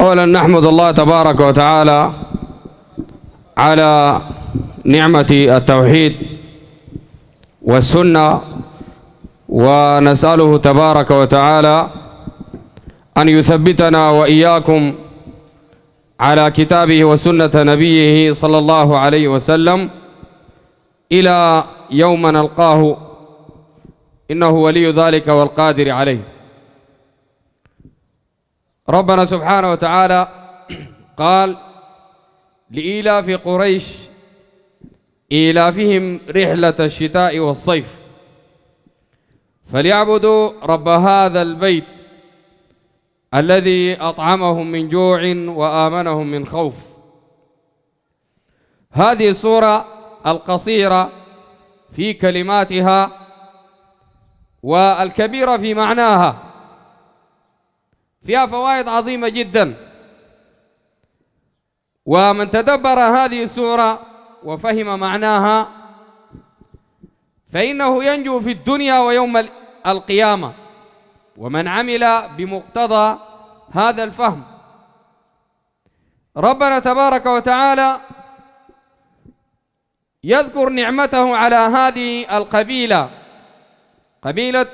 أولا نحمد الله تبارك وتعالى على نعمة التوحيد والسنة ونسأله تبارك وتعالى أن يثبتنا وإياكم على كتابه وسنة نبيه صلى الله عليه وسلم إلى يوم نلقاه إنه ولي ذلك والقادر عليه ربنا سبحانه وتعالى قال لإيلاف قريش إيلافهم رحلة الشتاء والصيف فليعبدوا رب هذا البيت الذي أطعمهم من جوع وآمنهم من خوف هذه الصورة القصيرة في كلماتها والكبيرة في معناها فيها فوائد عظيمة جدا ومن تدبر هذه السورة وفهم معناها فإنه ينجو في الدنيا ويوم القيامة ومن عمل بمقتضى هذا الفهم ربنا تبارك وتعالى يذكر نعمته على هذه القبيلة قبيلة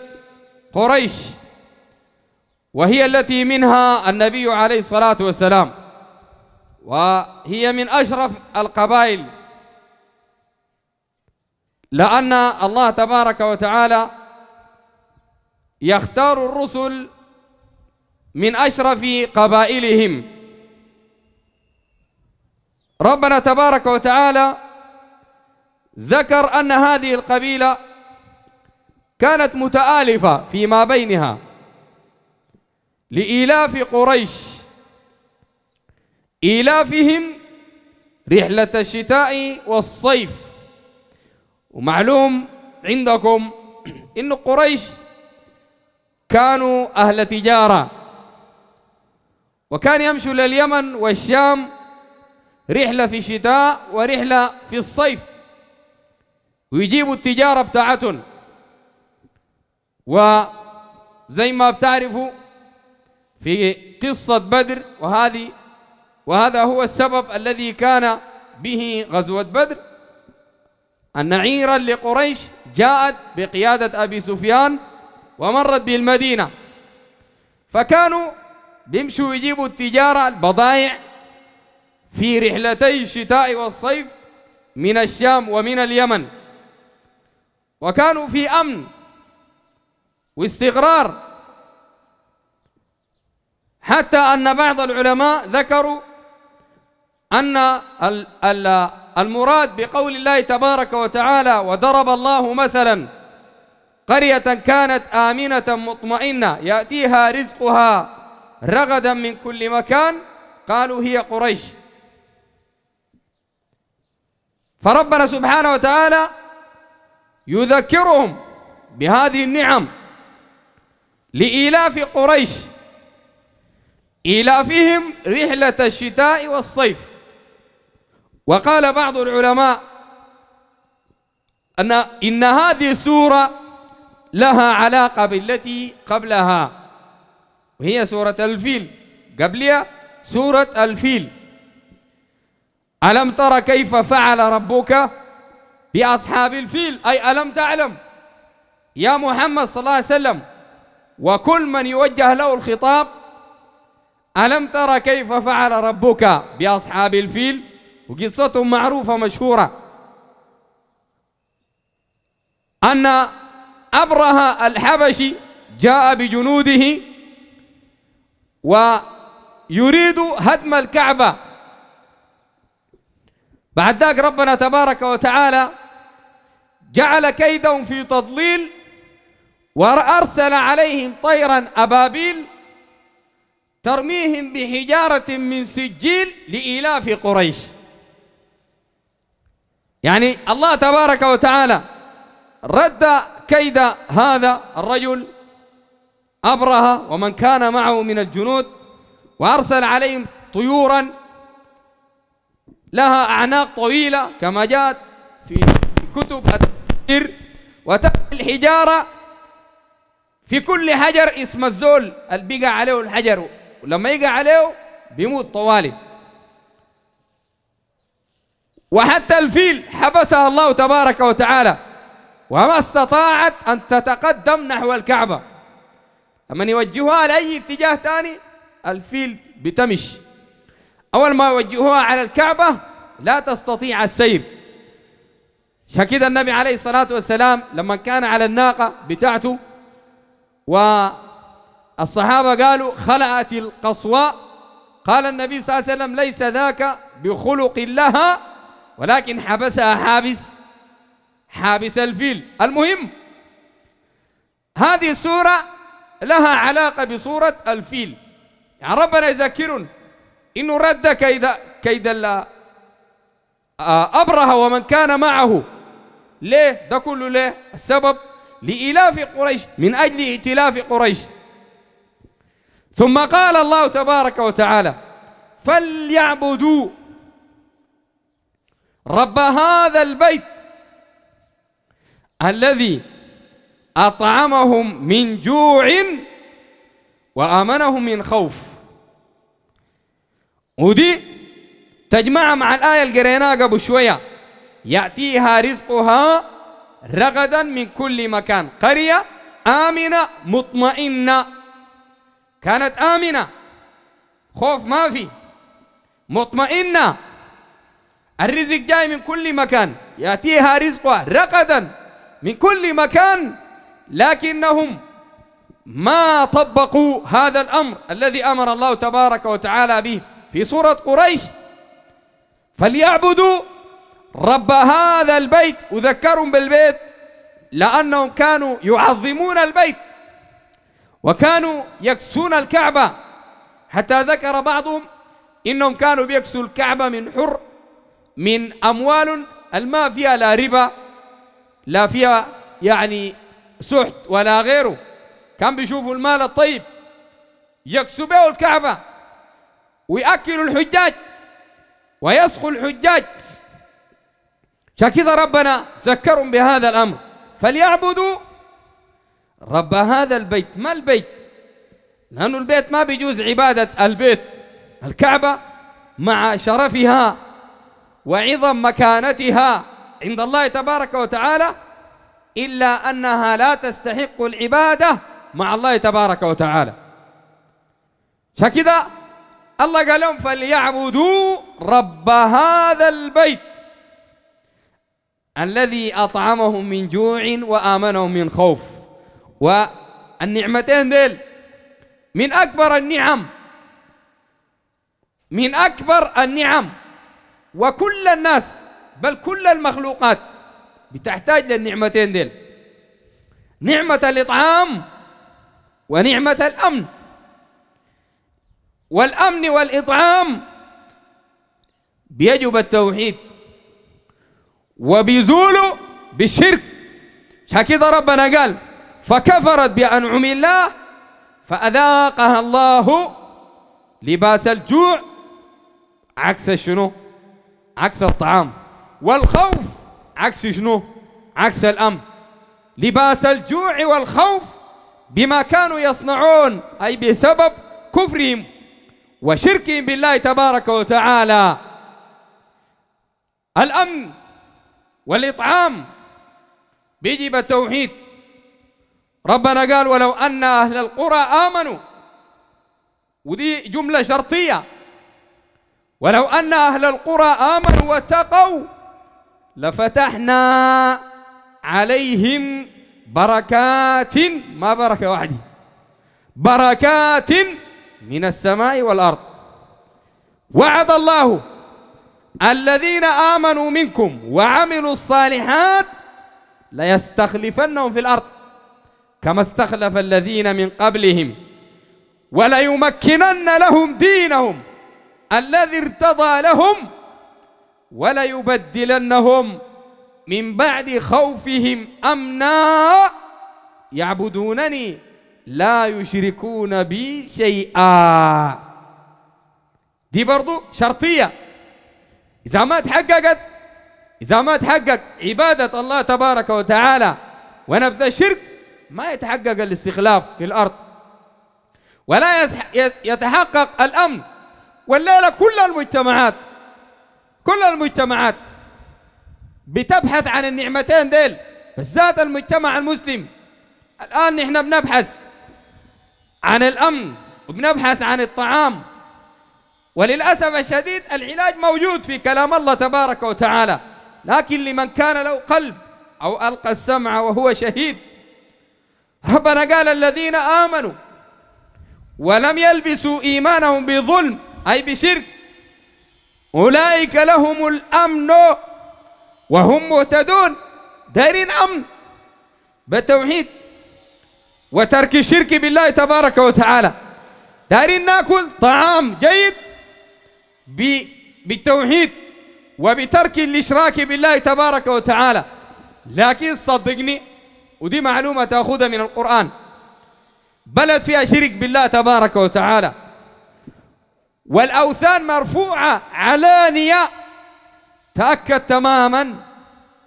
قريش وهي التي منها النبي عليه الصلاة والسلام وهي من أشرف القبائل لأن الله تبارك وتعالى يختار الرسل من أشرف قبائلهم ربنا تبارك وتعالى ذكر أن هذه القبيلة كانت متآلفة فيما بينها لإيلاف قريش إيلافهم رحلة الشتاء والصيف ومعلوم عندكم إن قريش كانوا أهل تجارة وكان يمشوا لليمن والشام رحلة في الشتاء ورحلة في الصيف ويجيبوا التجارة بتاعتهم وزي ما بتعرفوا في قصة بدر وهذه وهذا هو السبب الذي كان به غزوة بدر أن عيرا لقريش جاءت بقيادة أبي سفيان ومرت بالمدينة فكانوا بيمشوا يجيبوا التجارة البضائع في رحلتي الشتاء والصيف من الشام ومن اليمن وكانوا في أمن واستقرار حتى أن بعض العلماء ذكروا أن المراد بقول الله تبارك وتعالى وضرب الله مثلا قرية كانت آمنة مطمئنة يأتيها رزقها رغدا من كل مكان قالوا هي قريش فربنا سبحانه وتعالى يذكرهم بهذه النعم لإيلاف قريش إيلافهم رحلة الشتاء والصيف وقال بعض العلماء أن إن هذه السورة لها علاقة بالتي قبلها وهي سورة الفيل قبلها سورة الفيل ألم تر كيف فعل ربك بأصحاب الفيل أي ألم تعلم يا محمد صلى الله عليه وسلم وكل من يوجه له الخطاب ألم ترى كيف فعل ربك بأصحاب الفيل وقصتهم معروفة مشهورة أن أبرهة الحبشي جاء بجنوده ويريد هدم الكعبة بعد ذلك ربنا تبارك وتعالى جعل كيدهم في تضليل وأرسل عليهم طيرا أبابيل ترميهم بحجارة من سجيل لإيلاف قريش يعني الله تبارك وتعالى رد كيد هذا الرجل أبرهة ومن كان معه من الجنود وأرسل عليهم طيورا لها أعناق طويلة كما جاءت في كتب التفسير وتأتي الحجارة في كل حجر اسم الزول البقى عليه الحجر ولما يقع عليه بيموت طوالي وحتى الفيل حبسها الله تبارك وتعالى وما استطاعت أن تتقدم نحو الكعبة لما يوجهوها لأي اتجاه ثاني الفيل بتمش أول ما يوجهوها على الكعبة لا تستطيع السير شكد النبي عليه الصلاة والسلام لما كان على الناقة بتاعته و الصحابة قالوا خلعت القصوى قال النبي صلى الله عليه وسلم ليس ذاك بخلق لها ولكن حبسها حابس حابس الفيل المهم هذه السورة لها علاقة بصورة الفيل يعني ربنا يذكرن إنه رد كيد كيد آه، أبرهة ومن كان معه ليه ده كله ليه السبب لإلاف قريش من أجل ائتلاف قريش ثم قال الله تبارك وتعالى فليعبدوا رب هذا البيت الذي أطعمهم من جوع وآمنهم من خوف ودي تجمع مع الآية اللي قريناها قبل شوية يأتيها رزقها رغدا من كل مكان قرية آمنة مطمئنة كانت آمنة خوف ما في مطمئنة الرزق جاي من كل مكان يأتيها رزقها رقدا من كل مكان لكنهم ما طبقوا هذا الأمر الذي أمر الله تبارك وتعالى به في سورة قريش فليعبدوا رب هذا البيت وذكرهم بالبيت لأنهم كانوا يعظمون البيت وكانوا يكسون الكعبة حتى ذكر بعضهم إنهم كانوا بيكسوا الكعبة من حر من أموال الما فيها لا ربا لا فيها يعني سحت ولا غيره كان بيشوفوا المال الطيب يكسوا به الكعبة ويأكلوا الحجاج ويسخوا الحجاج شكذا ربنا ذكرهم بهذا الأمر فليعبدوا رب هذا البيت ما البيت لأنه البيت ما بيجوز عبادة البيت الكعبة مع شرفها وعظم مكانتها عند الله تبارك وتعالى إلا أنها لا تستحق العبادة مع الله تبارك وتعالى شكذا الله قال لهم فليعبدوا رب هذا البيت الذي أطعمهم من جوع وآمنهم من خوف والنعمتين ديل من أكبر النعم من أكبر النعم وكل الناس بل كل المخلوقات بتحتاج للنعمتين ديل نعمة الإطعام ونعمة الأمن والأمن والإطعام بيجب التوحيد وبيزول بالشرك عشان ربنا قال فكفرت بأنعم الله فأذاقها الله لباس الجوع عكس شنو عكس الطعام والخوف عكس شنو عكس الأمن لباس الجوع والخوف بما كانوا يصنعون أي بسبب كفرهم وشركهم بالله تبارك وتعالى الأمن والإطعام بيجي بالتوحيد ربنا قال ولو أن أهل القرى آمنوا ودي جملة شرطية ولو أن أهل القرى آمنوا واتقوا لفتحنا عليهم بركات ما بركة واحدة بركات من السماء والأرض وعد الله الذين آمنوا منكم وعملوا الصالحات ليستخلفنهم في الأرض كما استخلف الذين من قبلهم وليمكنن لهم دينهم الذي ارتضى لهم وليبدلنهم من بعد خوفهم امنا يعبدونني لا يشركون بي شيئا دي برضو شرطية إذا ما تحققت إذا ما تحقق عبادة الله تبارك وتعالى ونبذ الشرك ما يتحقق الاستخلاف في الأرض ولا يتحقق الأمن والليلة كل المجتمعات كل المجتمعات بتبحث عن النعمتين ديل بالذات المجتمع المسلم الآن نحن بنبحث عن الأمن وبنبحث عن الطعام وللأسف الشديد العلاج موجود في كلام الله تبارك وتعالى لكن لمن كان له قلب أو ألقى السمع وهو شهيد ربنا قال الذين آمنوا ولم يلبسوا إيمانهم بظلم أي بشرك أولئك لهم الأمن وهم مهتدون دارين أمن بالتوحيد وترك الشرك بالله تبارك وتعالى دارين ناكل طعام جيد بالتوحيد وبترك الاشراك بالله تبارك وتعالى لكن صدقني ودي معلومة تأخذها من القرآن بلد فيها شرك بالله تبارك وتعالى والأوثان مرفوعة علانية تأكد تماما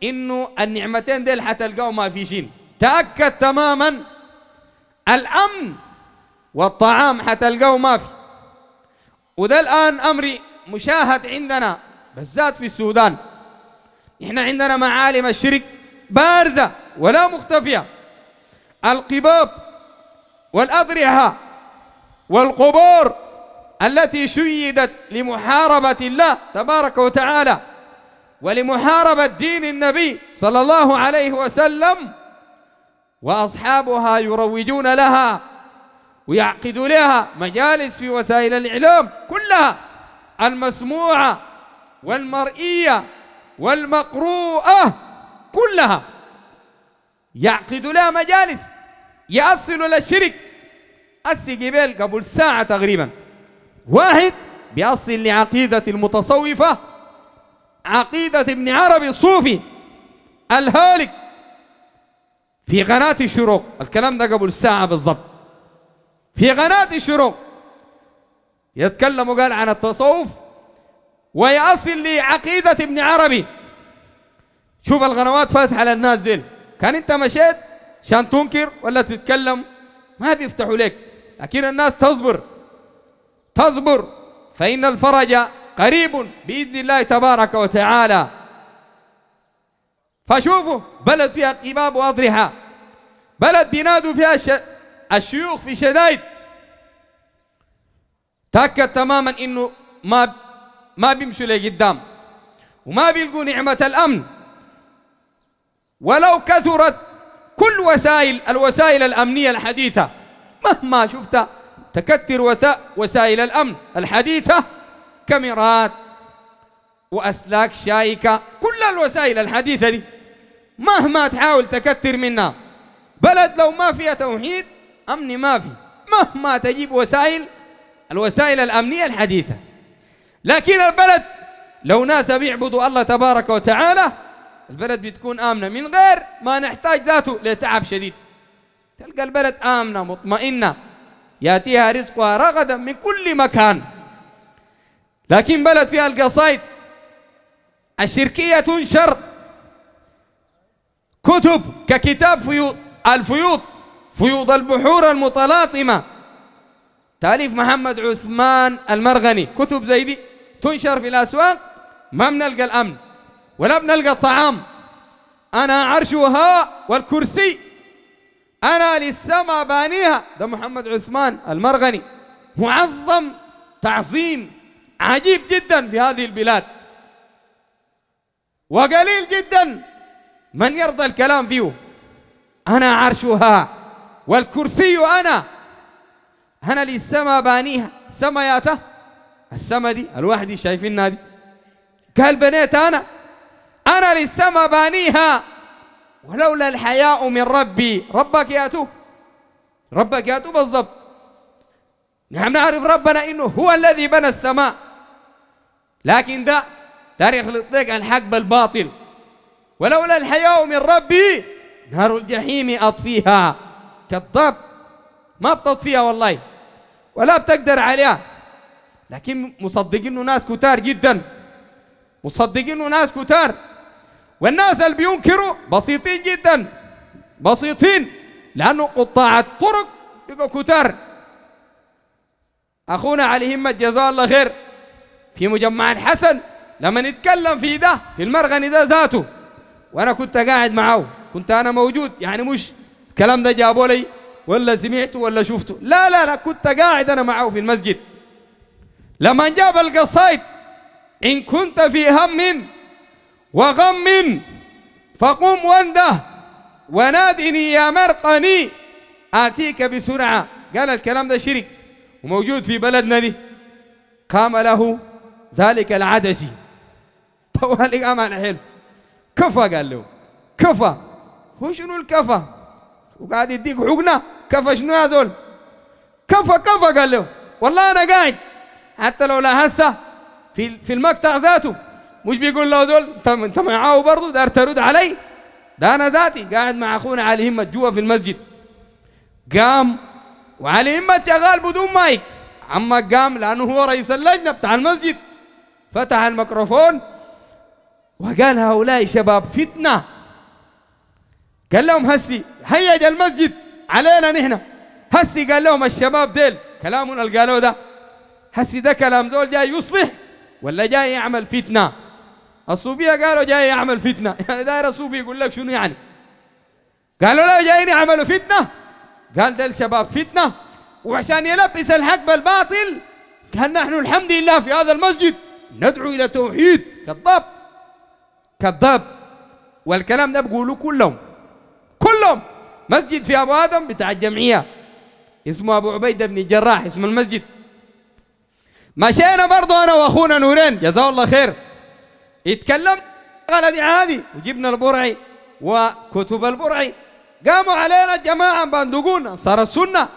إنه النعمتين ديل حتلقاو ما في شين تأكد تماما الأمن والطعام حتلقاو ما في وده الآن أمر مشاهد عندنا بالذات في السودان إحنا عندنا معالم الشرك بارزة ولا مختفية القباب والأضرحة والقبور التي شيدت لمحاربة الله تبارك وتعالى ولمحاربة دين النبي صلى الله عليه وسلم وأصحابها يروجون لها ويعقد لها مجالس في وسائل الإعلام كلها المسموعة والمرئية والمقروءة كلها يعقد لها مجالس يصل للشرك أسي قبل قبل ساعة تقريبا واحد بيصل لعقيدة المتصوفة عقيدة ابن عربي الصوفي الهالك في قناة الشروق الكلام ده قبل ساعة بالضبط في قناة الشروق يتكلم وقال عن التصوف ويصل لعقيدة ابن عربي شوف القنوات فاتحة للناس دي كان انت مشيت عشان تنكر ولا تتكلم ما بيفتحوا لك لكن الناس تصبر تصبر فإن الفرج قريب بإذن الله تبارك وتعالى فشوفوا بلد فيها قباب وأضرحة بلد بينادوا فيها الش... الشيوخ في شدائد تأكد تماما إنه ما ما بيمشوا لقدام وما بيلقوا نعمة الأمن ولو كثرت كل وسائل الوسائل الأمنية الحديثة مهما شفت تكثر وسائل الأمن الحديثة كاميرات وأسلاك شائكة كل الوسائل الحديثة دي مهما تحاول تكثر منها بلد لو ما فيها توحيد أمن ما في مهما تجيب وسائل الوسائل الأمنية الحديثة لكن البلد لو ناس بيعبدوا الله تبارك وتعالى البلد بتكون آمنة من غير ما نحتاج ذاته لتعب شديد تلقى البلد آمنة مطمئنة يأتيها رزقها رغدا من كل مكان لكن بلد فيها القصائد الشركية تنشر كتب ككتاب فيوض الفيوض فيوض البحور المتلاطمة تاليف محمد عثمان المرغني كتب زي دي تنشر في الأسواق ما بنلقى الأمن ولا بنلقى الطعام أنا عرشها والكرسي أنا للسماء بانيها ده محمد عثمان المرغني معظم تعظيم عجيب جدا في هذه البلاد وقليل جدا من يرضى الكلام فيه أنا عرشها والكرسي أنا أنا للسماء بانيها السماء ياته السماء دي الواحد شايفينها دي قال بنيت أنا أنا للسماء بانيها ولولا الحياء من ربي ربك تو ربك تو بالضبط نحن نعرف ربنا إنه هو الذي بنى السماء لكن ده تاريخ لك الحق بالباطل ولولا الحياء من ربي نار الجحيم أطفيها كذاب ما بتطفيها والله ولا بتقدر عليها لكن مصدقينه ناس كتار جدا مصدقينه ناس كتار والناس اللي بينكروا بسيطين جدا بسيطين لأنه قطاع الطرق بقوا كتار أخونا علي همة جزاه الله خير في مجمع الحسن لما نتكلم في ده في المرغني ده ذاته وأنا كنت قاعد معه كنت أنا موجود يعني مش الكلام ده جابوا لي ولا سمعته ولا شفته لا لا لا كنت قاعد أنا معه في المسجد لما جاب القصايد إن كنت في هم وغم فقم وانده ونادني يا مرقني آتيك بسرعة قال الكلام ده شرك وموجود في بلدنا دي قام له ذلك العدسي طوال قام على حلو كفى قال له كفى هو شنو الكفى وقاعد يديك حقنه كفى شنو يا زول كفى كفى قال له والله انا قاعد حتى لو لا هسه في في المقطع ذاته مش بيقول له دول انت معاه برضه دار ترد علي ده انا ذاتي قاعد مع اخونا علي همت جوا في المسجد قام وعلي همت شغال بدون مايك عمك قام لانه هو رئيس اللجنه بتاع المسجد فتح الميكروفون وقال هؤلاء شباب فتنه قال لهم هسي هيج المسجد علينا نحن هسي قال لهم الشباب ديل كلامنا اللي قالوه ده هسي ده كلام زول جاي يصلح ولا جاي يعمل فتنه الصوفيه قالوا جاي يعمل فتنه يعني داير الصوفي يقول لك شنو يعني قالوا له جايين يعملوا فتنه قال ده الشباب فتنه وعشان يلبس الحق بالباطل قال نحن الحمد لله في هذا المسجد ندعو الى توحيد كذاب كذاب والكلام ده بقوله كلهم كلهم مسجد في ابو ادم بتاع الجمعيه اسمه ابو عبيده بن الجراح اسم المسجد مشينا برضه انا واخونا نورين جزاه الله خير يتكلم قال هذه عادي وجبنا البرعي وكتب البرعي قاموا علينا جماعة بندقونا صار السنة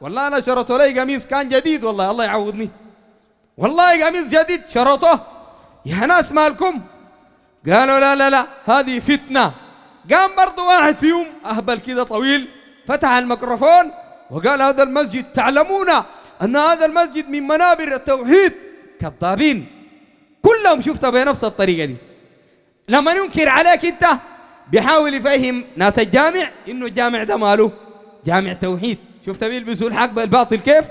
والله أنا شرطوا لي قميص كان جديد والله الله يعوضني والله قميص جديد شرطوه يا ناس مالكم قالوا لا لا لا هذه فتنة قام برضو واحد فيهم أهبل كده طويل فتح الميكروفون وقال هذا المسجد تعلمون أن هذا المسجد من منابر التوحيد كذابين كلهم شفتها بنفس الطريقة دي لما ينكر عليك أنت بيحاول يفهم ناس الجامع إنه الجامع ده ماله جامع توحيد شفت بيلبسوا الحق بالباطل كيف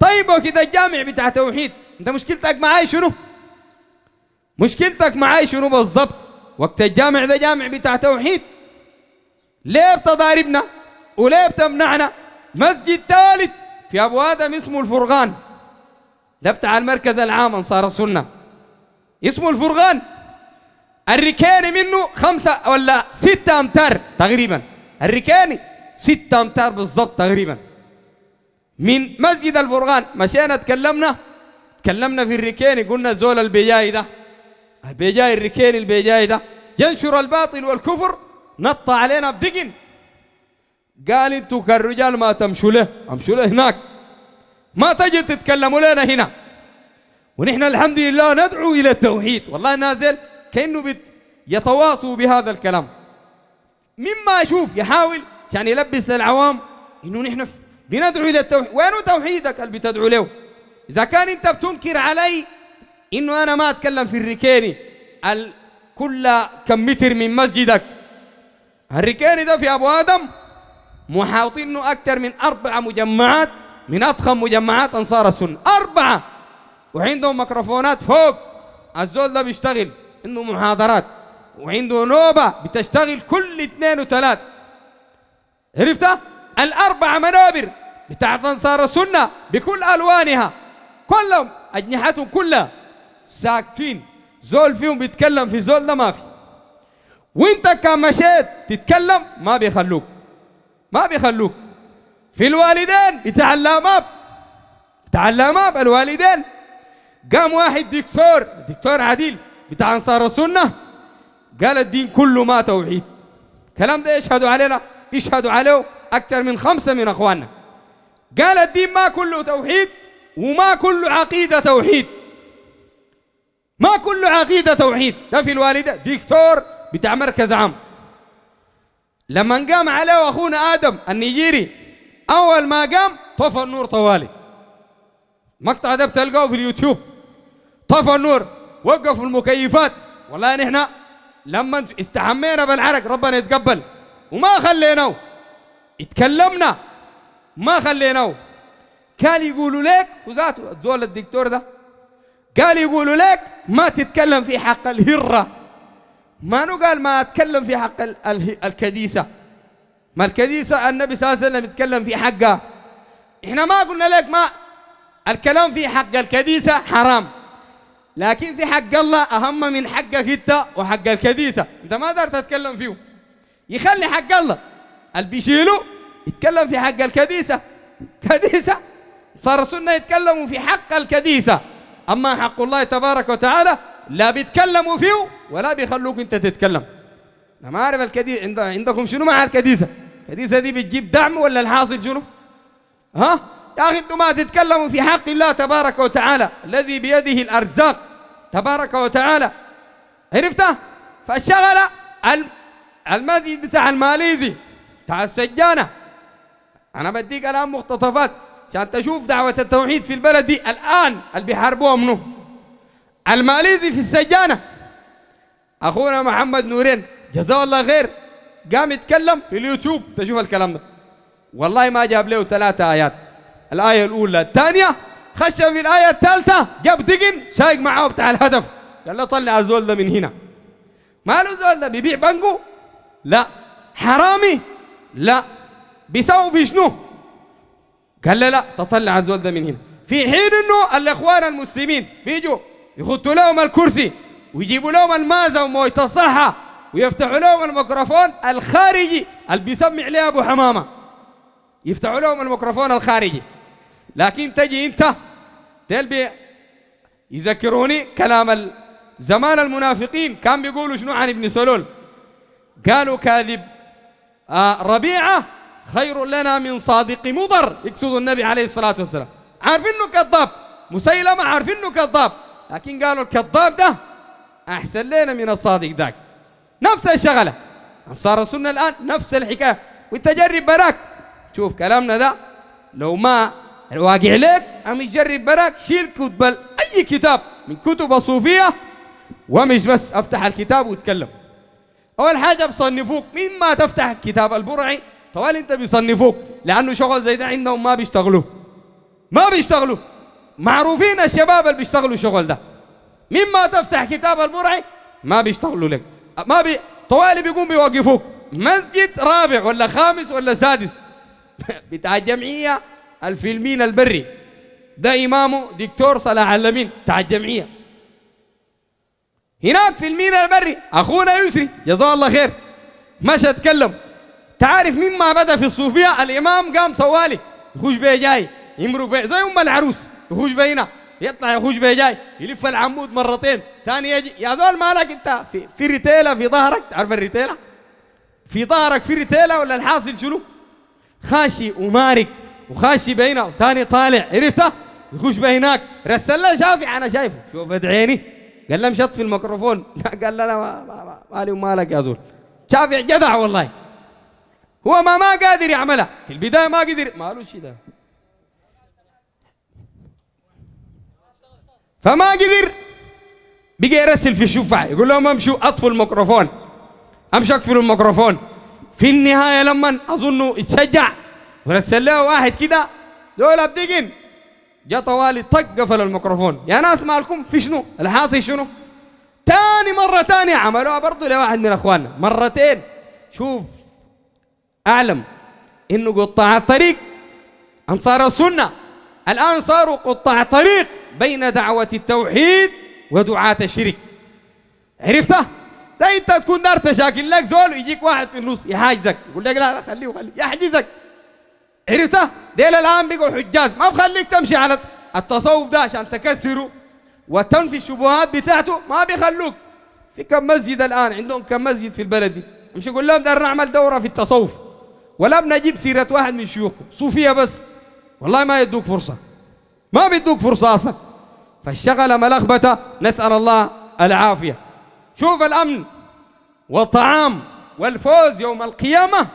طيب وكده الجامع بتاع توحيد أنت مشكلتك معاي شنو مشكلتك معاي شنو بالضبط وقت الجامع ده جامع بتاع توحيد ليه بتضاربنا وليه بتمنعنا مسجد ثالث في ابو ادم اسمه الفرغان ده بتاع المركز العام انصار السنه اسمه الفرغان الركاني منه خمسة ولا ستة أمتار تقريبا الركاني ستة أمتار بالضبط تقريبا من مسجد الفرغان مشينا تكلمنا تكلمنا في الركاني قلنا زول البيجاي ده البيجاي الركاني البيجاي ده ينشر الباطل والكفر نط علينا بدقن قال انتوا كالرجال ما تمشوا له امشوا له هناك ما تجي تتكلموا لنا هنا ونحن الحمد لله ندعو إلى التوحيد والله نازل كأنه بت يتواصوا بهذا الكلام مما أشوف يحاول عشان يلبس للعوام إنه نحن بندعو إلى التوحيد وين توحيدك اللي بتدعو له إذا كان أنت بتنكر علي إنه أنا ما أتكلم في الركيني كل كم متر من مسجدك الركيني ده في أبو آدم محاوطينه أكثر من أربع مجمعات من أضخم مجمعات أنصار السنة أربعة وعندهم ميكروفونات فوق الزول ده بيشتغل عنده محاضرات وعنده نوبة بتشتغل كل اثنين وثلاث عرفتها؟ الأربع منابر بتاعت أنصار السنة بكل ألوانها كلهم أجنحتهم كلها ساكتين زول فيهم بيتكلم في زول ده ما في وانت كان مشيت تتكلم ما بيخلوك ما بيخلوك في الوالدين بتاع اللاماب بتاع اللاماب الوالدين قام واحد دكتور دكتور عديل بتاع انصار السنه قال الدين كله ما توحيد الكلام ده يشهدوا علينا يشهدوا عليه اكثر من خمسه من اخواننا قال الدين ما كله توحيد وما كله عقيده توحيد ما كله عقيده توحيد ده في الوالده دكتور بتاع مركز عام لما قام عليه اخونا ادم النيجيري اول ما قام طفى النور طوالي المقطع ده بتلقاه في اليوتيوب طفى النور وقفوا المكيفات والله نحن لما استحمينا بالعرق ربنا يتقبل وما خليناه اتكلمنا ما خليناه كان يقولوا لك وذاته الزول الدكتور ده قال يقولوا لك ما تتكلم في حق الهره ما قال ما اتكلم في حق الكديسه ما الكديسه النبي صلى الله عليه وسلم يتكلم في حقها احنا ما قلنا لك ما الكلام في حق الكديسه حرام لكن في حق الله أهم من حقك أنت وحق الكديسه أنت ما دار تتكلم فيه يخلي حق الله اللي بيشيله يتكلم في حق الكديسه كديسه صار سنة يتكلموا في حق الكديسه أما حق الله تبارك وتعالى لا بيتكلموا فيه ولا بيخلوك أنت تتكلم أنا ما أعرف الكديسه عندكم شنو مع الكديسه الكديسه دي بتجيب دعم ولا الحاصل شنو ها يا أخي أنتم ما تتكلموا في حق الله تبارك وتعالى الذي بيده الأرزاق تبارك وتعالى عرفته فشغل المسجد بتاع الماليزي بتاع السجانه انا بديك الان مقتطفات عشان تشوف دعوه التوحيد في البلد دي الان اللي بيحاربوها منه الماليزي في السجانه اخونا محمد نورين جزاه الله خير قام يتكلم في اليوتيوب تشوف الكلام ده والله ما جاب له ثلاثة آيات الآية الأولى الثانية خش في الآية الثالثة جاب دقن سايق معاه بتاع الهدف قال له طلع الزول ده من هنا ما له زول ده بيبيع بنكو؟ لا حرامي لا بيسوي في شنو قال له لا تطلع الزول ده من هنا في حين انه الاخوان المسلمين بيجوا يخطوا لهم الكرسي ويجيبوا لهم المازه ومويه الصحه ويفتحوا لهم الميكروفون الخارجي اللي بيسمع ليه ابو حمامه يفتحوا لهم الميكروفون الخارجي لكن تجي انت ديل بي يذكروني كلام زمان المنافقين كان بيقولوا شنو عن ابن سلول قالوا كاذب آه ربيعة خير لنا من صادق مضر يقصد النبي عليه الصلاة والسلام عارفين انه كذاب مسيلمة عارفين انه كذاب لكن قالوا الكذاب ده احسن لنا من الصادق ذاك نفس الشغلة انصار رسولنا الان نفس الحكاية وانت جرب براك شوف كلامنا ده لو ما الواقع لك أم يجرب براك شيل كتبل أي كتاب من كتب الصوفية ومش بس أفتح الكتاب وأتكلم أول حاجة بصنفوك مما تفتح كتاب البرعي طوال أنت بيصنفوك لأنه شغل زي ده عندهم ما بيشتغلوه ما بيشتغلوا معروفين الشباب اللي بيشتغلوا الشغل ده مما تفتح كتاب البرعي ما بيشتغلوا لك ما بي طوالي بيقوم بيوقفوك مسجد رابع ولا خامس ولا سادس بتاع الجمعيه الفيلمين البري ده إمامه دكتور صلاح اللمين بتاع الجمعية هناك في المينا البري أخونا يسري جزاه الله خير مشى اتكلم تعرف مما بدأ في الصوفية الإمام قام طوالي يخش بيه جاي يمرق بيه زي أم العروس يخش بينا هنا يطلع يخش بيه جاي يلف العمود مرتين ثاني يجي يا زول مالك أنت في, في ريتيلة في ظهرك تعرف الريتيلة في ظهرك في ريتيلة ولا الحاصل شنو خاشي ومارك وخاشي بينه وثاني طالع عرفته يخش بهناك رسل له شافع انا شايفه شوف عيني قال له مشط في الميكروفون قال له انا ما ما ما مالي ومالك يا زول شافع جدع والله هو ما ما قادر يعملها في البدايه ما قدر ما له شيء ده فما قدر بقى يرسل في الشفع يقول لهم امشوا اطفوا الميكروفون امشي اقفلوا الميكروفون في النهايه لما اظنه اتشجع ورسل له واحد كده زول بدقن جا طوالي طق قفل الميكروفون يا ناس مالكم في شنو الحاصل شنو تاني مرة تاني عملوها برضه لواحد من اخواننا مرتين شوف اعلم انه قطاع الطريق انصار السنة الان صاروا قطاع طريق بين دعوة التوحيد ودعاة الشرك عرفته؟ زي انت تكون دار تشاكل لك زول يجيك واحد في النص يحاجزك يقول لك لا لا خليه خليه يحجزك عرفته؟ ديل الآن بقوا حجاز ما بخليك تمشي على التصوف ده عشان تكسره وتنفي الشبهات بتاعته ما بيخلوك في كم مسجد الآن عندهم كم مسجد في البلد دي مش أقول لهم دار نعمل دورة في التصوف ولا بنجيب سيرة واحد من شيوخه صوفية بس والله ما يدوك فرصة ما بيدوك فرصة أصلا فالشغلة ملخبطة نسأل الله العافية شوف الأمن والطعام والفوز يوم القيامة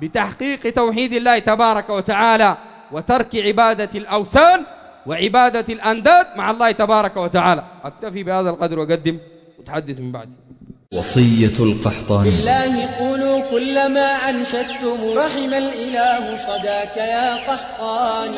بتحقيق توحيد الله تبارك وتعالى وترك عبادة الأوثان وعبادة الأنداد مع الله تبارك وتعالى أكتفي بهذا القدر وأقدم وتحدث من بعد وصية القحطاني لله قولوا كلما أنشدتم رحم الإله صداك يا قحطاني